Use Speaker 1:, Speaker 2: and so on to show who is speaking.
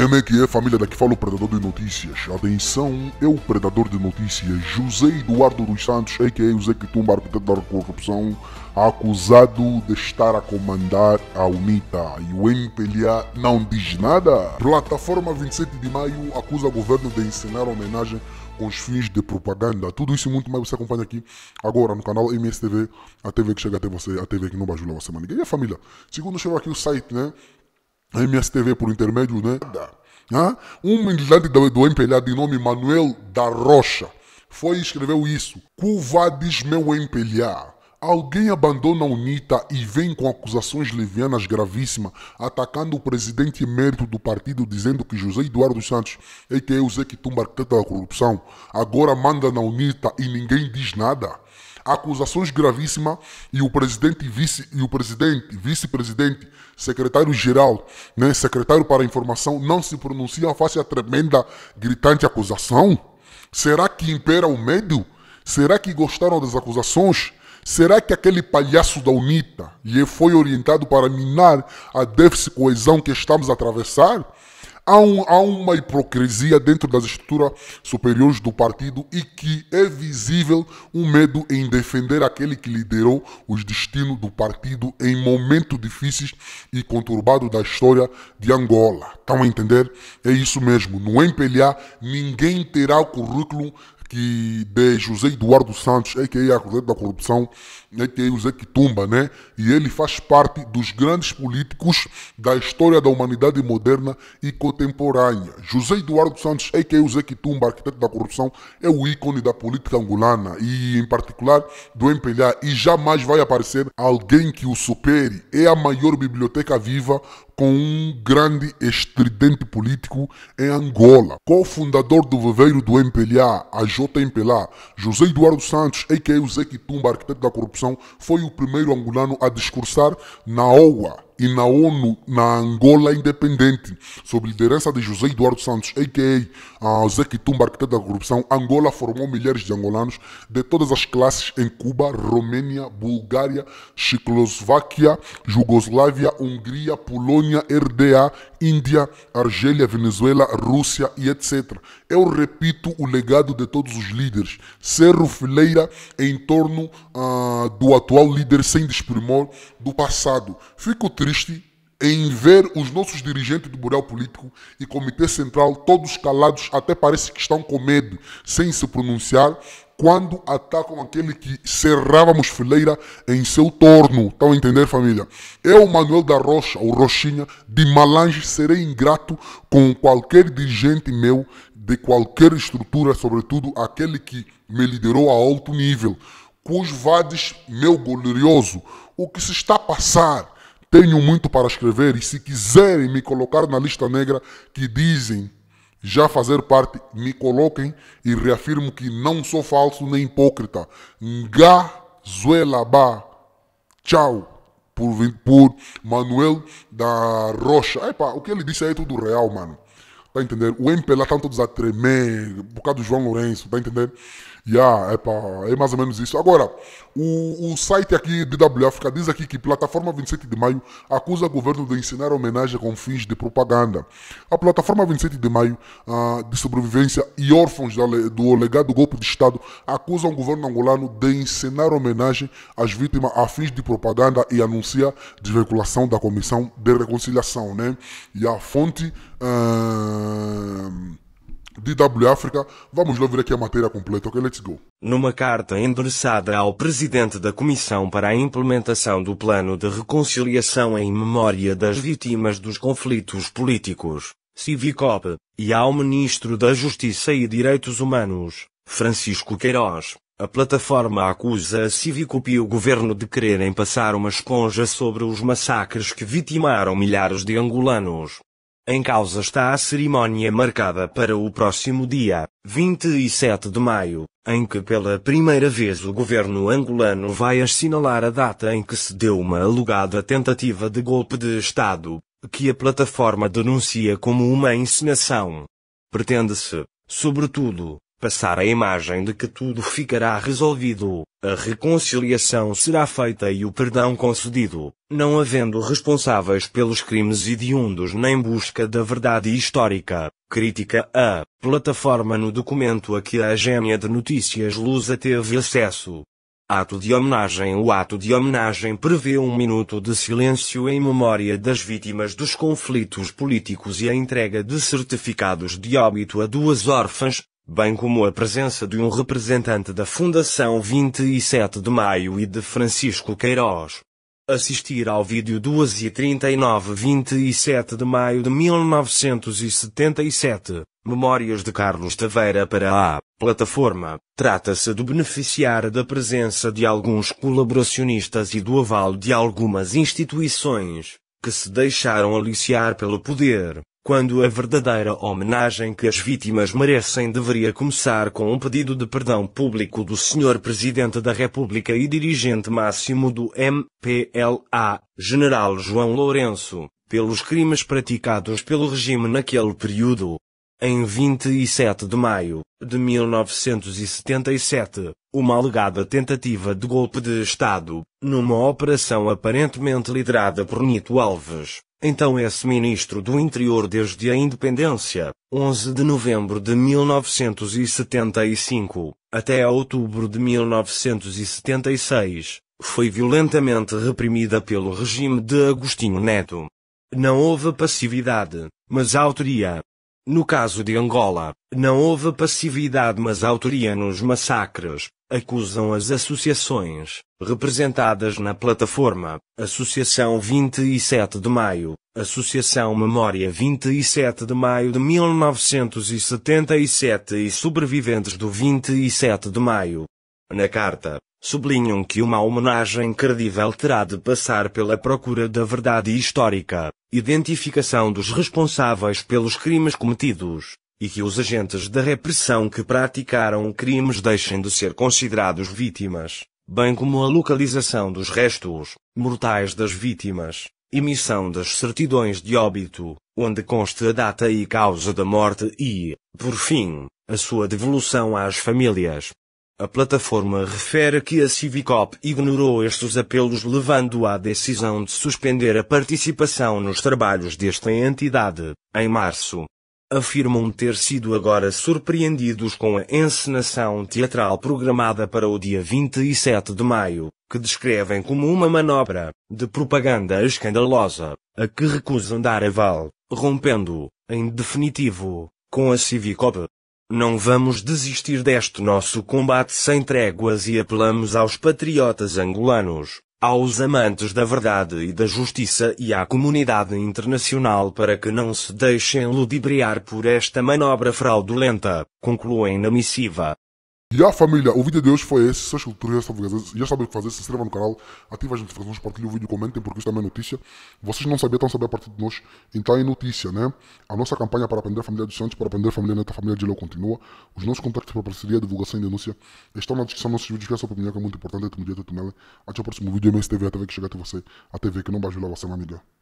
Speaker 1: que que é, é família? Daqui fala o Predador de Notícias. Atenção, eu, é Predador de Notícias, José Eduardo dos Santos, a.k.a. José Quitumba, arquiteto da corrupção, acusado de estar a comandar a UNITA. E o MPLA não diz nada. Plataforma 27 de Maio acusa o governo de ensinar homenagem com os fins de propaganda. Tudo isso e muito mais você acompanha aqui agora no canal MSTV, a TV que chega até você, a TV que não bajula você, mano. E a família? Segundo chegou aqui o site, né? a MSTV por intermédio, né? um militante do, MPLA de nome Manuel da Rocha foi e escreveu isso. Covades meu MPLA. Alguém abandona a UNITA e vem com acusações levianas gravíssimas, atacando o presidente emérito do partido, dizendo que José Eduardo Santos, é é o Zé que tumba da corrupção, agora manda na UNITA e ninguém diz nada acusações gravíssimas e o presidente vice e o presidente, vice-presidente, secretário-geral, né, secretário para a informação não se pronunciam face à tremenda gritante acusação? Será que impera o medo? Será que gostaram das acusações? Será que aquele palhaço da UNITA foi orientado para minar a déficit coesão que estamos a atravessar? Há, um, há uma hipocrisia dentro das estruturas superiores do partido e que é visível um medo em defender aquele que liderou os destinos do partido em momentos difíceis e conturbados da história de Angola. Estão a entender? É isso mesmo. No MPLA, ninguém terá o currículo que de José Eduardo Santos, é a arquiteto da Corrupção, a.k.a. José Quitumba, né? E ele faz parte dos grandes políticos da história da humanidade moderna e contemporânea. José Eduardo Santos, é o José Quitumba, arquiteto da corrupção, é o ícone da política angolana e, em particular, do MPLA. E jamais vai aparecer alguém que o supere. É a maior biblioteca viva com um grande estridente político em Angola. Co-fundador do viveiro do MPLA, a JMPLA, José Eduardo Santos, a.k.a. o Zé Quitumba, arquiteto da corrupção, foi o primeiro angolano a discursar na OUA, e na ONU, na Angola Independente, sob liderança de José Eduardo Santos, a.k.a. Zé Quitumba, arquiteto da corrupção, Angola formou milhares de angolanos de todas as classes em Cuba, Romênia, Bulgária, Checoslováquia, Jugoslávia, Hungria, Polônia, RDA, Índia, Argélia, Venezuela, Rússia e etc. Eu repito o legado de todos os líderes. Cerro Fileira em torno ah, do atual líder sem desprimor do passado. Fico triste consiste em ver os nossos dirigentes do Bureau Político e Comitê Central todos calados, até parece que estão com medo, sem se pronunciar, quando atacam aquele que cerrávamos fileira em seu torno. Estão a entender, família? Eu, é Manuel da Rocha, ou Roxinha, de Malange, serei ingrato com qualquer dirigente meu, de qualquer estrutura, sobretudo aquele que me liderou a alto nível, cujos vades meu glorioso, o que se está a passar tenho muito para escrever e se quiserem me colocar na lista negra que dizem já fazer parte, me coloquem e reafirmo que não sou falso nem hipócrita. Ngazuelaba. Tchau. Por, por Manuel da Rocha. Epa, o que ele disse aí é tudo real, mano. Tá entendendo? O MPLA estão todos a tremer, por causa do João Lourenço, tá entendendo? E é, pra, é mais ou menos isso. Agora, o, o site aqui de WAfrica diz aqui que plataforma 27 de maio acusa o governo de ensinar homenagem com fins de propaganda. A plataforma 27 de maio ah, de sobrevivência e órfãos do legado golpe de Estado acusa o governo angolano de ensinar homenagem às vítimas a fins de propaganda e anuncia desveiculação da comissão de reconciliação, né? E a fonte. Ah, DW África, vamos lá ver
Speaker 2: aqui a matéria completa, ok? Let's go. Numa carta endereçada ao presidente da Comissão para a Implementação do Plano de Reconciliação em Memória das Vítimas dos Conflitos Políticos, Civicop, e ao ministro da Justiça e Direitos Humanos, Francisco Queiroz, a plataforma acusa a Civicop e o governo de quererem passar uma esponja sobre os massacres que vitimaram milhares de angolanos em causa está a cerimónia marcada para o próximo dia, 27 de maio, em que pela primeira vez o governo angolano vai assinalar a data em que se deu uma alugada tentativa de golpe de Estado, que a plataforma denuncia como uma encenação. Pretende-se, sobretudo, passar a imagem de que tudo ficará resolvido, a reconciliação será feita e o perdão concedido, não havendo responsáveis pelos crimes hediondos nem busca da verdade histórica. Crítica a plataforma no documento a que a agência de notícias Lusa teve acesso. Ato de homenagem O ato de homenagem prevê um minuto de silêncio em memória das vítimas dos conflitos políticos e a entrega de certificados de óbito a duas órfãs, bem como a presença de um representante da Fundação 27 de Maio e de Francisco Queiroz. Assistir ao vídeo 2 e 39 27 de maio de 1977, Memórias de Carlos Taveira para a plataforma, trata-se de beneficiar da presença de alguns colaboracionistas e do aval de algumas instituições, que se deixaram aliciar pelo poder, quando a verdadeira homenagem que as vítimas merecem deveria começar com um pedido de perdão público do Sr. Presidente da República e dirigente máximo do MPLA, General João Lourenço, pelos crimes praticados pelo regime naquele período. Em 27 de maio de 1977, uma alegada tentativa de golpe de Estado, numa operação aparentemente liderada por Nito Alves, então ex-ministro do Interior desde a independência, 11 de novembro de 1975, até outubro de 1976, foi violentamente reprimida pelo regime de Agostinho Neto. Não houve passividade, mas autoria, no caso de Angola, não houve passividade mas autoria nos massacres, acusam as associações, representadas na plataforma, Associação 27 de Maio, Associação Memória 27 de Maio de 1977 e sobreviventes do 27 de Maio, na carta, sublinham que uma homenagem credível terá de passar pela procura da verdade histórica, identificação dos responsáveis pelos crimes cometidos, e que os agentes da repressão que praticaram crimes deixem de ser considerados vítimas, bem como a localização dos restos mortais das vítimas, emissão das certidões de óbito, onde conste a data e causa da morte e, por fim, a sua devolução às famílias. A plataforma refere que a Civicop ignorou estes apelos, levando à decisão de suspender a participação nos trabalhos desta entidade, em março. Afirmam ter sido agora surpreendidos com a encenação teatral programada para o dia 27 de maio, que descrevem como uma manobra de propaganda escandalosa, a que recusam dar aval, rompendo, em definitivo, com a Civicop. Não vamos desistir deste nosso combate sem tréguas e apelamos aos patriotas angolanos, aos amantes da verdade e da justiça e à comunidade internacional para que não se deixem ludibriar por esta manobra fraudulenta, concluem na missiva. E a família, o vídeo de hoje foi
Speaker 1: esse. Se as culturas já sabem o que fazer, se inscrevam no canal, ativem as notificações, partilhem o vídeo, comentem, porque isto também é notícia. Vocês não sabiam, estão a saber a partir de nós. Então é notícia, né? A nossa campanha para aprender a família dos Santos, para aprender a família neta, a família de Léo continua. Os nossos contactos para parceria, divulgação e denúncia estão na descrição dos nossos vídeos. Peço a opinião que é muito importante, é Até o próximo vídeo, MSTV, a TV que chega até você, a TV que não vai ajudar você, minha amiga.